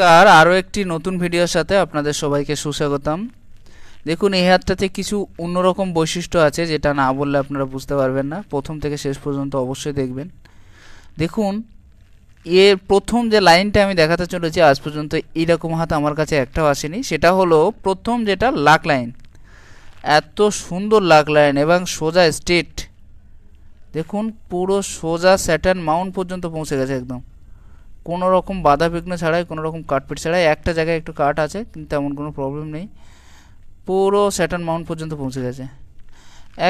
নমস্কার আরও একটি নতুন ভিডিওর সাথে আপনাদের সবাইকে সুস্বাগতম দেখুন এই হাতটাতে কিছু অন্যরকম বৈশিষ্ট্য আছে যেটা না বললে আপনারা বুঝতে পারবেন না প্রথম থেকে শেষ পর্যন্ত অবশ্যই দেখবেন দেখুন এর প্রথম যে লাইনটা আমি দেখাতে চলেছি আজ পর্যন্ত এইরকম হাত আমার কাছে একটাও আসেনি সেটা হলো প্রথম যেটা লাক লাইন এত সুন্দর লাক লাইন এবং সোজা স্টেট দেখুন পুরো সোজা স্যাটার্ন মাউন্ট পর্যন্ত পৌঁছে গেছে একদম কোনো রকম বাধা বিঘ্ন ছাড়াই কোনো রকম কাটপিট ছাড়াই একটা জায়গায় একটু কাট আছে কিন্তু তেমন কোনো প্রবলেম নেই পুরো স্যাটার্ন মাউন্ট পর্যন্ত পৌঁছে গেছে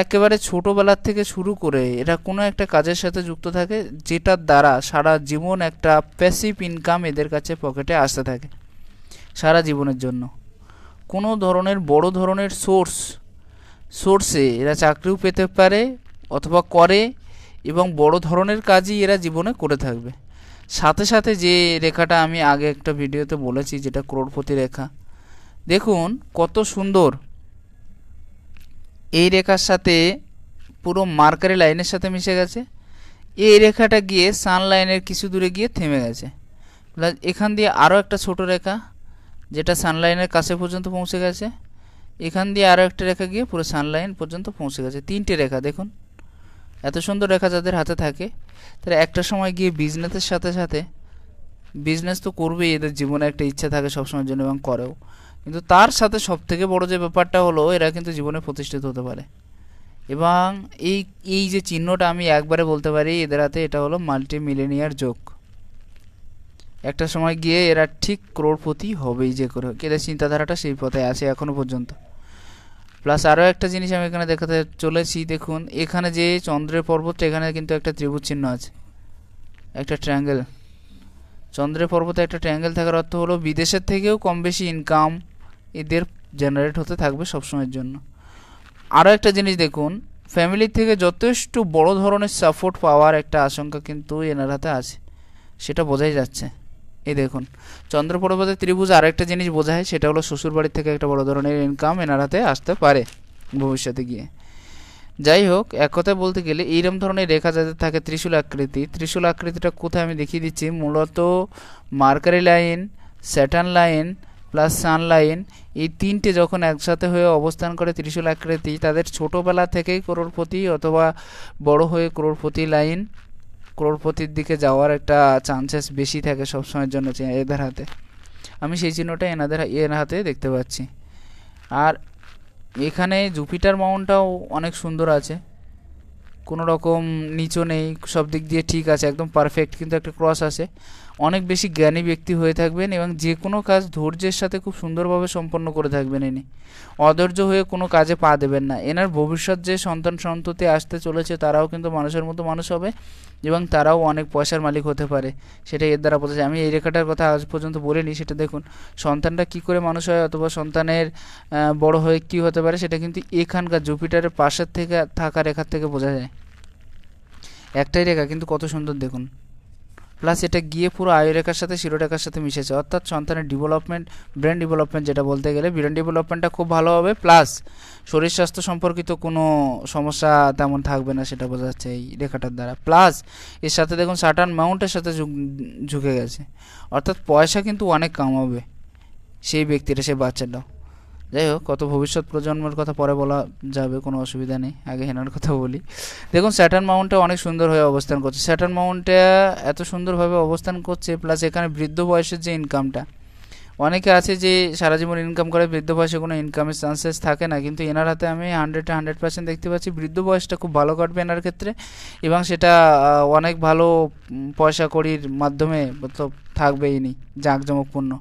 একেবারে ছোটোবেলার থেকে শুরু করে এরা কোনো একটা কাজের সাথে যুক্ত থাকে যেটার দ্বারা সারা জীবন একটা প্যাসিভ ইনকাম এদের কাছে পকেটে আসতে থাকে সারা জীবনের জন্য কোনো ধরনের বড় ধরনের সোর্স সোর্সে এরা চাকরিও পেতে পারে অথবা করে এবং বড় ধরনের কাজই এরা জীবনে করে থাকবে সাথে সাথে যে রেখাটা আমি আগে একটা ভিডিওতে বলেছি যেটা ক্রোড়পতি রেখা দেখুন কত সুন্দর এই রেখার সাথে পুরো মার্কারি লাইনের সাথে মিশে গেছে এই রেখাটা গিয়ে সান লাইনের কিছু দূরে গিয়ে থেমে গেছে প্লাস এখান দিয়ে আরও একটা ছোট রেখা যেটা সান লাইনের কাছে পর্যন্ত পৌঁছে গেছে এখান দিয়ে আরও একটা রেখা গিয়ে পুরো সান লাইন পর্যন্ত পৌঁছে গেছে তিনটে রেখা দেখুন এত সুন্দর রেখা যাদের হাতে থাকে তারা একটা সময় গিয়ে বিজনেসের সাথে সাথে বিজনেস তো করবেই এদের জীবনে একটা ইচ্ছা থাকে সবসময়ের জন্য এবং করেও কিন্তু তার সাথে সবথেকে বড় যে ব্যাপারটা হলো এরা কিন্তু জীবনে প্রতিষ্ঠিত হতে পারে এবং এই এই যে চিহ্নটা আমি একবারে বলতে পারি এদের হাতে এটা হলো মাল্টি মিলেনিয়ার যোগ একটা সময় গিয়ে এরা ঠিক ক্রোড়পতি হবেই যে করে এদের চিন্তাধারাটা সেই পথে আছে এখনও পর্যন্ত প্লাস আরও একটা জিনিস আমি এখানে দেখাতে চলেছি দেখুন এখানে যে চন্দ্রের পর্বতটা এখানে কিন্তু একটা ত্রিভুজ চিহ্ন আছে একটা ট্র্যাঙ্গেল চন্দ্রের পর্বতে একটা ট্রায়াঙ্গেল থাকার অর্থ হলো বিদেশের থেকেও কম বেশি ইনকাম এদের জেনারেট হতে থাকবে সবসময়ের জন্য আরও একটা জিনিস দেখুন ফ্যামিলি থেকে যথেষ্ট বড় ধরনের সাপোর্ট পাওয়ার একটা আশঙ্কা কিন্তু এনার হাতে আছে সেটা বোঝাই যাচ্ছে এই দেখুন চন্দ্র পর্বতের ত্রিভুজ আরেকটা জিনিস বোঝায় সেটা হলো শ্বশুরবাড়ির থেকে একটা বড় ধরনের ইনকাম এনার হাতে আসতে পারে ভবিষ্যতে গিয়ে যাই হোক এক কথায় বলতে গেলে এইরকম ধরনের রেখা যাতে থাকে ত্রিশূল আকৃতি ত্রিশূল আকৃতিটা কোথায় আমি দেখিয়ে দিচ্ছি মূলত mercury line Saturn line plus sun line এই তিনটে যখন একসাথে হয়ে অবস্থান করে ত্রিশূল আকৃতি তাদের ছোটোবেলা থেকেই করোড়পতি অথবা বড় হয়ে করোড়পতি লাইন ক্রোড়পতির দিকে যাওয়ার একটা চান্সেস বেশি থাকে সবসময়ের জন্য এদের হাতে আমি সেই চিহ্নটা এনাদের এর হাতে দেখতে পাচ্ছি আর এখানে জুপিটার মাউন্টটাও অনেক সুন্দর আছে কোনো রকম নিচু নেই সব দিক দিয়ে ঠিক আছে একদম পারফেক্ট কিন্তু একটা ক্রস আছে অনেক বেশি জ্ঞানী ব্যক্তি হয়ে থাকবেন এবং যে কোনো কাজ ধৈর্যের সাথে খুব সুন্দরভাবে সম্পন্ন করে থাকবেন ইনি অধৈর্য হয়ে কোনো কাজে পা দেবেন না এনার ভবিষ্যৎ যে সন্তান সন্ততি আসতে চলেছে তারাও কিন্তু মানুষের মতো মানুষ হবে এবং তারাও অনেক পয়সার মালিক হতে পারে সেটা এর দ্বারা বোঝা যায় আমি এই রেখাটার কথা আজ পর্যন্ত বলিনি সেটা দেখুন সন্তানটা কি করে মানুষ হয় অথবা সন্তানের বড় হয়ে কি হতে পারে সেটা কিন্তু এখানকার জুপিটারের পাশের থেকে থাকা রেখার থেকে বোঝা যায় একটাই রেখা কিন্তু কত সুন্দর দেখুন প্লাস এটা গিয়ে পুরো আয়ুরেখার সাথে শিরোরেখার সাথে মিশেছে অর্থাৎ সন্তানের ডেভেলপমেন্ট ব্রেন ডেভেলপমেন্ট যেটা বলতে গেলে ব্রেন ডেভেলপমেন্টটা খুব ভালো হবে প্লাস শরীর স্বাস্থ্য সম্পর্কিত কোনো সমস্যা তেমন থাকবে না সেটা বোঝা যাচ্ছে এই রেখাটার দ্বারা প্লাস এর সাথে দেখুন সাটার্ন মাউন্টের সাথে ঝুঁকে গেছে অর্থাৎ পয়সা কিন্তু অনেক কামাবে সেই ব্যক্তিটা সেই বাচ্চাটাও যাই হোক কত ভবিষ্যৎ প্রজন্মের কথা পরে বলা যাবে কোনো অসুবিধা নেই আগে হেনার কথা বলি দেখুন স্যাটার্ন মাউন্টে অনেক সুন্দর হয়ে অবস্থান করছে স্যাটার্ন মাউন্টে এত সুন্দরভাবে অবস্থান করছে প্লাস এখানে বৃদ্ধ বয়সের যে ইনকামটা অনেকে আছে যে সারা জীবন ইনকাম করে বৃদ্ধ বয়সে কোনো ইনকামের চান্সেস থাকে না কিন্তু এনার হাতে আমি হান্ড্রেডে হান্ড্রেড পার্সেন্ট দেখতে পাচ্ছি বৃদ্ধ বয়সটা খুব ভালো কাটবে এনার ক্ষেত্রে এবং সেটা অনেক ভালো পয়সা করির মাধ্যমে থাকবে নি জাঁকজমকপূর্ণ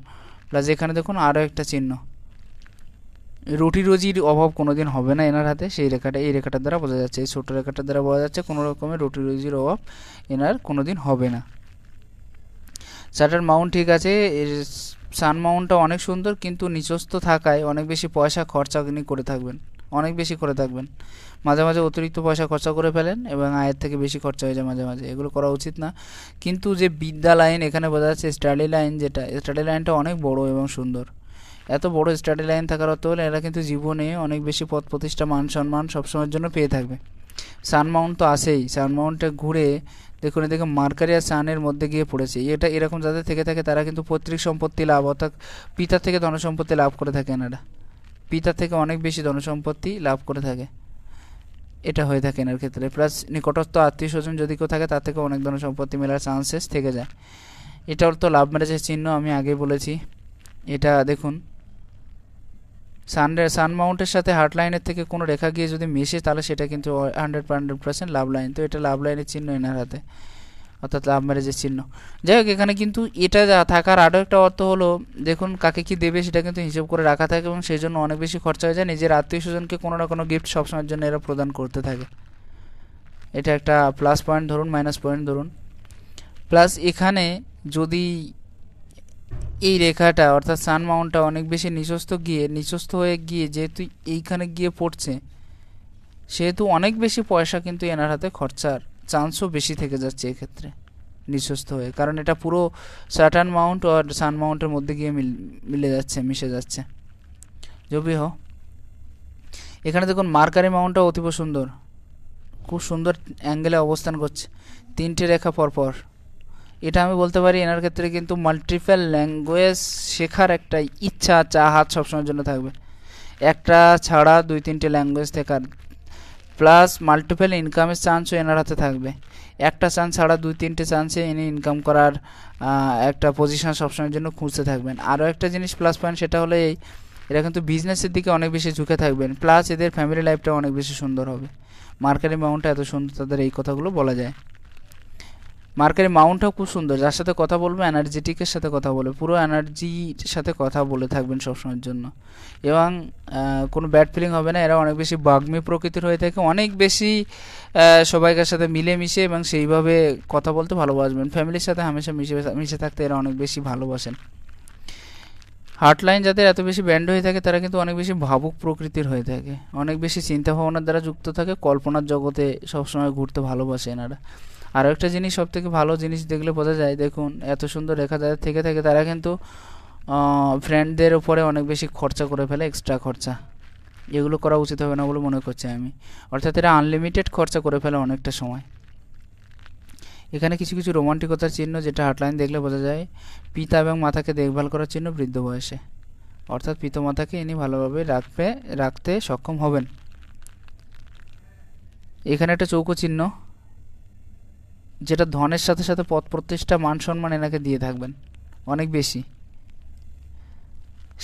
প্লাস এখানে দেখুন আরও একটা চিহ্ন রুটি রুজির অভাব কোনোদিন হবে না এনার হাতে সেই রেখাটা এই রেখাটার দ্বারা বোঝা যাচ্ছে এই ছোটো রেখাটার দ্বারা বোঝা যাচ্ছে কোনো রকমের রুটি রুজির অভাব এনার কোনো দিন হবে না স্যাটার মাউন্ট ঠিক আছে সান মাউন্টটা অনেক সুন্দর কিন্তু নিচস্থ থাকায় অনেক বেশি পয়সা খরচা তিনি করে থাকবেন অনেক বেশি করে থাকবেন মাঝে মাঝে অতিরিক্ত পয়সা খরচা করে ফেলেন এবং আয়ের থেকে বেশি খরচা হয়ে যায় মাঝে মাঝে এগুলো করা উচিত না কিন্তু যে বিদ্যা লাইন এখানে বোঝা যাচ্ছে স্টাডি লাইন যেটা স্টাডি লাইনটা অনেক বড় এবং সুন্দর এত বড় স্টাডি লাইন থাকার অতএব এরা কিন্তু জীবনে অনেক বেশি পথ প্রতিষ্ঠা মান সম্মান সবসময়ের জন্য পেয়ে থাকবে সানমাউন্ট তো আসেই সানমাউন্টটা ঘুরে দেখুন এদিকে মার্কারি আর সানের মধ্যে গিয়ে পড়েছে এটা এরকম যাদের থেকে থাকে তারা কিন্তু পৈতৃক সম্পত্তি লাভ অর্থাৎ পিতা থেকে ধনসম্পত্তি লাভ করে থাকে এনারা পিতা থেকে অনেক বেশি ধনসম্পত্তি লাভ করে থাকে এটা হয়ে থাকে এনার ক্ষেত্রে প্লাস নিকটস্থ আত্মীয় স্বজন যদি কেউ থাকে তার থেকে অনেক ধরনের সম্পত্তি মেলার চান্সেস থেকে যায় এটা তো লাভ ম্যারেজের চিহ্ন আমি আগে বলেছি এটা দেখুন সান সান মাউন্টের সাথে হার্ট লাইনের থেকে কোনো রেখা গিয়ে যদি মেশে তাহলে সেটা কিন্তু hundred hundred percent love line তো এটা লাভ লাইনের চিহ্ন এনার হাতে অর্থাৎ লাভ ম্যারেজের চিহ্ন যাই হোক এখানে কিন্তু এটা থাকার আরও একটা অর্থ হলো দেখুন কাকে কি দেবে সেটা কিন্তু হিসেব করে রাখা থাকে এবং সেই জন্য অনেক বেশি খরচা হয়ে যায় নিজের আত্মীয় স্বজনকে কোনো না কোনো গিফট সবসময়ের জন্য এরা প্রদান করতে থাকে এটা একটা প্লাস পয়েন্ট ধরুন মাইনাস পয়েন্ট ধরুন প্লাস এখানে যদি এই রেখাটা অর্থাৎ সান মাউন্টটা অনেক বেশি নিচস্থ গিয়ে নিচস্থ হয়ে গিয়ে যেহেতু এইখানে গিয়ে পড়ছে সেহেতু অনেক বেশি পয়সা কিন্তু এনার হাতে খরচার চান্সও বেশি থেকে যাচ্ছে এক্ষেত্রে নিঃস্বস্থ হয়ে কারণ এটা পুরো স্যাটার্ন মাউন্ট আর সান মাউন্টের মধ্যে গিয়ে মিলে যাচ্ছে মিশে যাচ্ছে যবি হোক এখানে দেখুন মার্কারি মাউন্টটা অতীব সুন্দর খুব সুন্দর অ্যাঙ্গেলে অবস্থান করছে তিনটে রেখা পরপর এটা আমি বলতে পারি এনার ক্ষেত্রে কিন্তু মাল্টিপ্যাল ল্যাঙ্গুয়েজ শেখার একটা ইচ্ছা চাহাত সবসময়ের জন্য থাকবে একটা ছাড়া দুই তিনটে ল্যাঙ্গুয়েজ শেখার প্লাস মাল্টিপ্যাল ইনকামের চান্সও এনার হাতে থাকবে একটা চান্স ছাড়া দুই তিনটে চান্সে এনে ইনকাম করার একটা পজিশন সবসময়ের জন্য খুঁজতে থাকবেন আরও একটা জিনিস প্লাস পয়েন্ট সেটা হলো এই এরা কিন্তু বিজনেসের দিকে অনেক বেশি ঝুঁকে থাকবেন প্লাস এদের ফ্যামিলি লাইফটা অনেক বেশি সুন্দর হবে মার্কেটিং অ্যামাউন্টটা এত সুন্দর তাদের এই কথাগুলো বলা যায় মার্কের মাউন্টটাও খুব সুন্দর যার সাথে কথা বলবে এনার্জেটিকের সাথে কথা বলে পুরো এনার্জির সাথে কথা বলে থাকবেন সবসময়ের জন্য এবং কোনো ব্যাড ফিলিং হবে না এরা অনেক বেশি বাগ্মী প্রকৃতির হয়ে থাকে অনেক বেশি সবাইকার সাথে মিলেমিশে এবং সেইভাবে কথা বলতে ভালোবাসবেন ফ্যামিলির সাথে হামেশা মিশে মিশে থাকতে এরা অনেক বেশি ভালোবাসেন হার্টলাইন যাদের এত বেশি ব্যান্ড হয়ে থাকে তারা কিন্তু অনেক বেশি ভাবুক প্রকৃতির হয়ে থাকে অনেক বেশি চিন্তা ভাবনার দ্বারা যুক্ত থাকে কল্পনার জগতে সবসময় ঘুরতে ভালোবাসে এনারা আর একটা জিনিস সবথেকে ভালো জিনিস দেখলে বোঝা যায় দেখুন এত সুন্দর রেখা যাদের থেকে থাকে তারা কিন্তু ফ্রেন্ডদের উপরে অনেক বেশি খরচা করে ফেলে এক্সট্রা খরচা এগুলো করা উচিত হবে না বলে মনে করছি আমি অর্থাৎ এরা আনলিমিটেড খরচা করে ফেলে অনেকটা সময় এখানে কিছু কিছু রোমান্টিকতার চিহ্ন যেটা হাটলাইন দেখলে বোঝা যায় পিতা এবং মাতাকে দেখভাল করার চিহ্ন বৃদ্ধ বয়সে অর্থাৎ পিতামাতাকে ইনি ভালোভাবে রাখবে রাখতে সক্ষম হবেন এখানে একটা চৌকো চিহ্ন যেটা ধনের সাথে সাথে পদ প্রতিষ্ঠা মান সম্মান এনাকে দিয়ে থাকবেন অনেক বেশি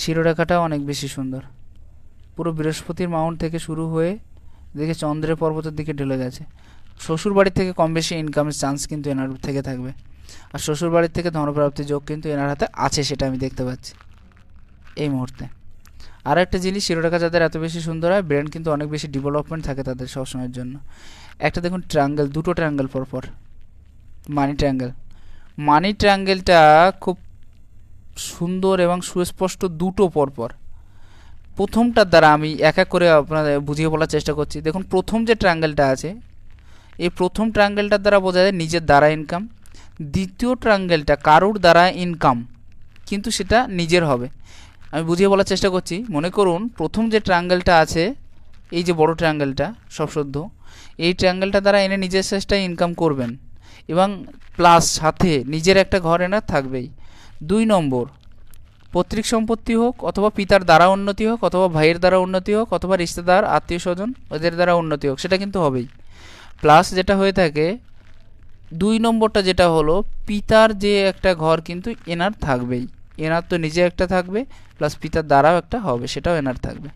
শিরোরেখাটা অনেক বেশি সুন্দর পুরো বৃহস্পতির মাউন্ট থেকে শুরু হয়ে দেখে চন্দ্রের পর্বতের দিকে ঢেলে গেছে শ্বশুর বাড়ির থেকে কম বেশি ইনকামের চান্স কিন্তু এনার থেকে থাকবে আর শ্বশুর বাড়ির থেকে ধনপ্রাপ্তি যোগ কিন্তু এনার হাতে আছে সেটা আমি দেখতে পাচ্ছি এই মুহূর্তে আর একটা জিনিস শিরোটাকা যাদের এত বেশি সুন্দর হয় ব্রেন কিন্তু অনেক বেশি ডেভেলপমেন্ট থাকে তাদের সবসময়ের জন্য একটা দেখুন ট্রাঙ্গেল দুটো ট্রাঙ্গেল পরপর মানি ট্রাঙ্গেল মানি ট্রাঙ্গেলটা খুব সুন্দর এবং সুস্পষ্ট দুটো পরপর প্রথমটার দ্বারা আমি এক এক করে আপনাদের বুঝিয়ে বলার চেষ্টা করছি দেখুন প্রথম যে ট্রাঙ্গেলটা আছে এই প্রথম ট্রাঙ্গেলটার দ্বারা বোঝা যায় নিজের দ্বারা ইনকাম দ্বিতীয় ট্রাঙ্গেলটা কারুর দ্বারা ইনকাম কিন্তু সেটা নিজের হবে আমি বুঝিয়ে বলার চেষ্টা করছি মনে করুন প্রথম যে ট্রাঙ্গেলটা আছে এই যে বড় ট্রাঙ্গেলটা সবসদ্য এই ট্রাঙ্গেলটা দ্বারা এনে নিজের শেষটাই ইনকাম করবেন এবং প্লাস সাথে নিজের একটা ঘর এনার থাকবেই দুই নম্বর পৈতৃক সম্পত্তি হোক অথবা পিতার দ্বারা উন্নতি হোক অথবা ভাইয়ের দ্বারা উন্নতি হোক অথবা রিশতেদার আত্মীয় স্বজন ওদের দ্বারা উন্নতি হোক সেটা কিন্তু হবেই প্লাস যেটা হয়ে থাকে দুই নম্বরটা যেটা হলো পিতার যে একটা ঘর কিন্তু এনার থাকবেই এনার তো নিজে একটা থাকবে প্লাস পিতার দ্বারাও একটা হবে সেটাও এনার থাকবে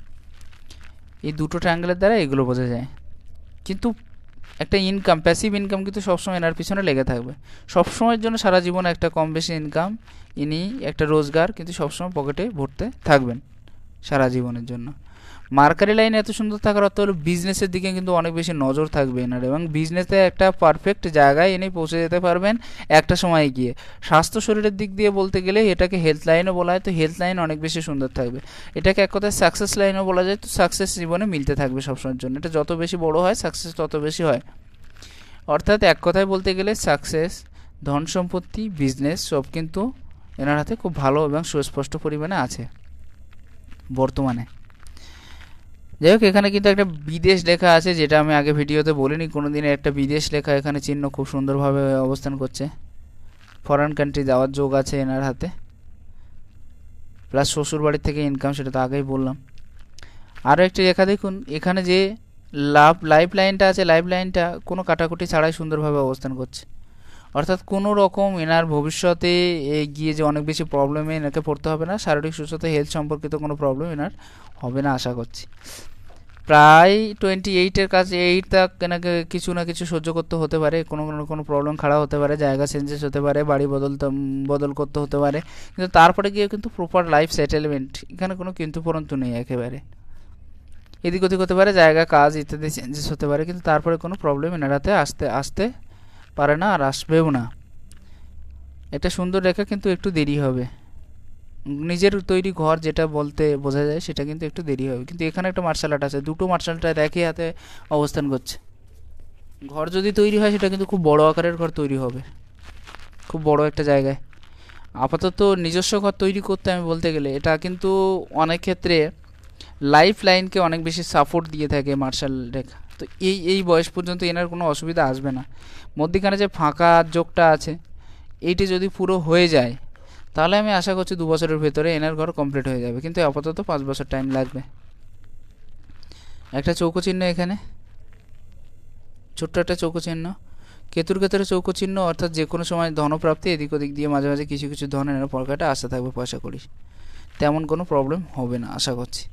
এই দুটো ট্রাঙ্গেলের দ্বারা এগুলো বোঝা যায় কিন্তু একটা ইনকাম প্যাসিভ ইনকাম কিন্তু সবসময় এনার পিছনে লেগে থাকবে সবসময়ের জন্য সারা জীবন একটা কম বেশি ইনকাম ইনি একটা রোজগার কিন্তু সবসময় পকেটে ভরতে থাকবেন সারা জীবনের জন্য মার্কারি লাইন এত সুন্দর থাকার অর্থ হলো বিজনেসের দিকে কিন্তু অনেক বেশি নজর থাকবে এনার এবং বিজনেসে একটা পারফেক্ট জায়গায় এনে পৌঁছে যেতে পারবেন একটা সময় গিয়ে স্বাস্থ্য শরীরের দিক দিয়ে বলতে গেলে এটাকে হেলথ লাইনও বলা হয় তো হেলথ লাইন অনেক বেশি সুন্দর থাকবে এটাকে এক কথায় সাকসেস লাইনও বলা যায় তো সাকসেস জীবনে মিলতে থাকবে সবসময়ের জন্য এটা যত বেশি বড় হয় সাকসেস তত বেশি হয় অর্থাৎ এক কথায় বলতে গেলে সাকসেস ধন সম্পত্তি বিজনেস সব কিন্তু এনার হাতে খুব ভালো এবং সুস্পষ্ট পরিমাণে আছে বর্তমানে যাই হোক এখানে কিন্তু একটা বিদেশ লেখা আছে যেটা আমি আগে ভিডিওতে বলিনি কোনো দিনে একটা বিদেশ লেখা এখানে চিহ্ন খুব সুন্দরভাবে অবস্থান করছে ফরেন কান্ট্রি যাওয়ার যোগ আছে এনার হাতে প্লাস শ্বশুর বাড়ির থেকে ইনকাম সেটা তো আগেই বললাম আরও একটি লেখা দেখুন এখানে যে লাভ লাইফ লাইনটা আছে লাইফ লাইনটা কোনো কাটাকুটি ছাড়াই সুন্দরভাবে অবস্থান করছে অর্থাৎ কোনো রকম এনার ভবিষ্যতে গিয়ে যে অনেক বেশি প্রবলেমে এনাকে পড়তে হবে না শারীরিক সুস্থতা হেলথ সম্পর্কিত কোনো প্রবলেম এনার হবে না আশা করছি প্রায় টোয়েন্টি এইটের কাছে এইট তাক এনাকে কিছু না কিছু সহ্য করতে হতে পারে কোনো কোনো কোনো প্রবলেম খাড়া হতে পারে জায়গা চেঞ্জেস হতে পারে বাড়ি বদল বদল করতে হতে পারে কিন্তু তারপরে গিয়ে কিন্তু প্রপার লাইফ সেটেলমেন্ট এখানে কোনো কিন্তু পরন্তু নেই একেবারে এদিক ওদিক হতে পারে জায়গা কাজ ইত্যাদি চেঞ্জেস হতে পারে কিন্তু তারপরে কোনো প্রবলেম এনারাতে আসতে আসতে পারে না আর আসবেও না এটা সুন্দর রেখা কিন্তু একটু দেরি হবে নিজের তৈরি ঘর যেটা বলতে বোঝা যায় সেটা কিন্তু একটু দেরি হবে কিন্তু এখানে একটা মার্শাল আর্ট আছে দুটো মার্শাল আর্ট একই হাতে অবস্থান করছে ঘর যদি তৈরি হয় সেটা কিন্তু খুব বড় আকারের ঘর তৈরি হবে খুব বড় একটা জায়গায় আপাতত নিজস্ব ঘর তৈরি করতে আমি বলতে গেলে এটা কিন্তু অনেক ক্ষেত্রে লাইফ লাইনকে অনেক বেশি সাপোর্ট দিয়ে থাকে মার্শাল রেখা তো এই এই বয়স পর্যন্ত এনার কোনো অসুবিধা আসবে না মধ্যিখানে যে ফাঁকা যোগটা আছে এইটি যদি পুরো হয়ে যায় তাহলে আমি আশা করছি দু বছরের ভেতরে এনার ঘর কমপ্লিট হয়ে যাবে কিন্তু আপাতত পাঁচ বছর টাইম লাগবে একটা চৌকো চিহ্ন এখানে ছোট্ট একটা চৌকো চিহ্ন কেতুর ক্ষেত্রে চৌকো চিহ্ন অর্থাৎ যে কোনো সময় ধনপ্রাপ্তি এদিক ওদিক দিয়ে মাঝে মাঝে কিছু কিছু ধন এনার পরকাটা আসতে থাকবে পয়সা করি তেমন কোনো প্রবলেম হবে না আশা করছি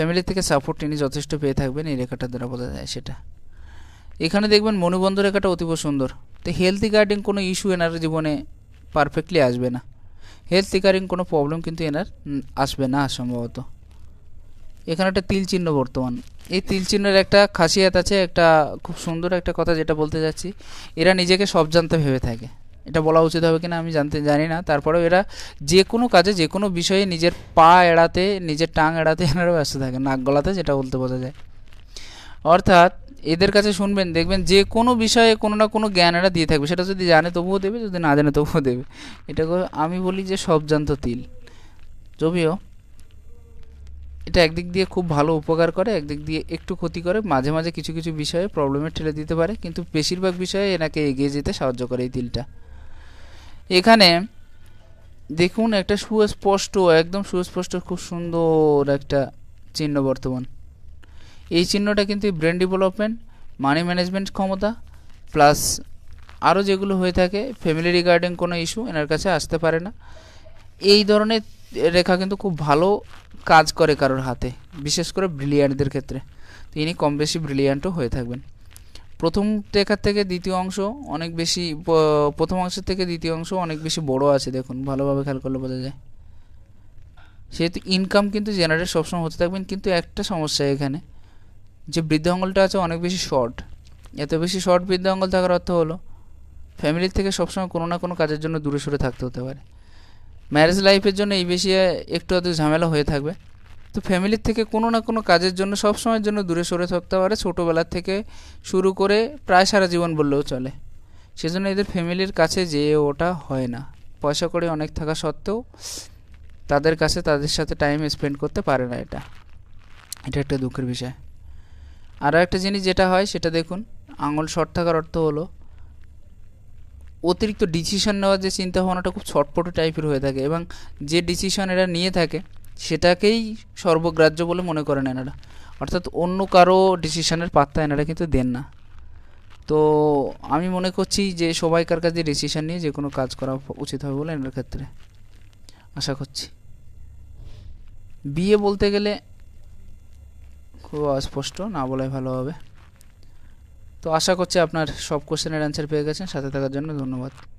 ফ্যামিলি থেকে সাপোর্ট তিনি যথেষ্ট পেয়ে থাকবেন এই রেখাটা দ্বারা বোঝা যায় সেটা এখানে দেখবেন মনুবন্ধ রেখাটা অতীব সুন্দর তো হেলথ গার্ডিং কোনো ইস্যু এনার জীবনে পারফেক্টলি আসবে না হেলথ গার্ডিং কোনো প্রবলেম কিন্তু এনার আসবে না সম্ভবত এখানে একটা তিল চিহ্ন বর্তমান এই তিল চিহ্নের একটা খাসিয়াত আছে একটা খুব সুন্দর একটা কথা যেটা বলতে যাচ্ছি এরা নিজেকে সব জানতে ভেবে থাকে এটা বলা উচিত হবে কিনা আমি জানতে জানি না তারপরেও এরা যে কোনো কাজে যে কোনো বিষয়ে নিজের পা এড়াতে নিজের টাং এড়াতে এনারা ব্যস্ত থাকে নাক গলাতে যেটা বলতে বোঝা যায় অর্থাৎ এদের কাছে শুনবেন দেখবেন যে কোনো বিষয়ে কোনো না কোনো জ্ঞান এরা দিয়ে থাকবে সেটা যদি জানে তবুও দেবে যদি না জানে তবুও দেবে এটাকে আমি বলি যে সবজান্ত তিল যদিও এটা একদিক দিয়ে খুব ভালো উপকার করে একদিক দিয়ে একটু ক্ষতি করে মাঝে মাঝে কিছু কিছু বিষয়ে প্রবলেমে ঠেলে দিতে পারে কিন্তু বেশিরভাগ বিষয়ে এনাকে এগিয়ে যেতে সাহায্য করে এই তিলটা এখানে দেখুন একটা সুস্পষ্ট একদম সুস্পষ্ট খুব সুন্দর একটা চিহ্ন বর্তমান এই চিহ্নটা কিন্তু ব্রেন ডেভেলপমেন্ট মানি ম্যানেজমেন্ট ক্ষমতা প্লাস আরও যেগুলো হয়ে থাকে ফ্যামিলি রিগার্ডিং কোনো ইস্যু এনার কাছে আসতে পারে না এই ধরনের রেখা কিন্তু খুব ভালো কাজ করে কারোর হাতে বিশেষ করে ব্রিলিয়ান্টদের ক্ষেত্রে তো ইনি কম বেশি ব্রিলিয়ান্টও হয়ে থাকবেন প্রথম টেকার থেকে দ্বিতীয় অংশ অনেক বেশি প্রথম অংশের থেকে দ্বিতীয় অংশ অনেক বেশি বড় আছে দেখুন ভালোভাবে খেয়াল করলে বোঝা যায় সেহেতু ইনকাম কিন্তু জেনারেট সবসময় হতে থাকবেন কিন্তু একটা সমস্যা এখানে যে বৃদ্ধাঙ্গলটা আছে অনেক বেশি শর্ট এত বেশি শর্ট বৃদ্ধাঙ্গল থাকার অর্থ হলো ফ্যামিলির থেকে সবসময় কোনো না কোনো কাজের জন্য দূরে সরে থাকতে হতে পারে ম্যারেজ লাইফের জন্য এই বেশি একটু হয়তো ঝামেলা হয়ে থাকবে তো ফ্যামিলির থেকে কোনো না কোনো কাজের জন্য সবসময়ের জন্য দূরে সরে থাকতে পারে ছোটোবেলার থেকে শুরু করে প্রায় সারা জীবন বললেও চলে সেজন্য এদের ফ্যামিলির কাছে যেয়ে ওটা হয় না পয়সা করে অনেক থাকা সত্ত্বেও তাদের কাছে তাদের সাথে টাইম স্পেন্ড করতে পারে না এটা এটা একটা দুঃখের বিষয় আরও একটা জিনিস যেটা হয় সেটা দেখুন আঙুল শর্ট থাকার অর্থ হলো অতিরিক্ত ডিসিশন নেওয়ার যে চিন্তা ভাবনাটা খুব ছটপটো টাইপের হয়ে থাকে এবং যে ডিসিশন এরা নিয়ে থাকে সেটাকেই সর্বগ্রাহ্য বলে মনে করেন এনারা অর্থাৎ অন্য কারো ডিসিশনের পাত্তা এনারা কিন্তু দেন না তো আমি মনে করছি যে সবাইকার কাছে ডিসিশন নিয়ে যে কোনো কাজ করা উচিত হবে বলে এনার ক্ষেত্রে আশা করছি বিয়ে বলতে গেলে খুব অস্পষ্ট না বলাই ভালো হবে তো আশা করছি আপনার সব কোশ্চেনের অ্যান্সার পেয়ে গেছেন সাথে থাকার জন্য ধন্যবাদ